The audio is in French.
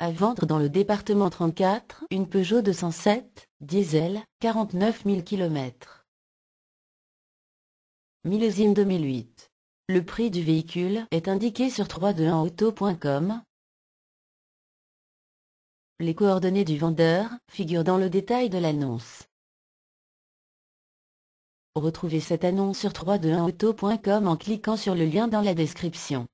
À vendre dans le département 34, une Peugeot 207, diesel, 49 000 km. Millésime 2008. Le prix du véhicule est indiqué sur 321auto.com. Les coordonnées du vendeur figurent dans le détail de l'annonce. Retrouvez cette annonce sur 321auto.com en cliquant sur le lien dans la description.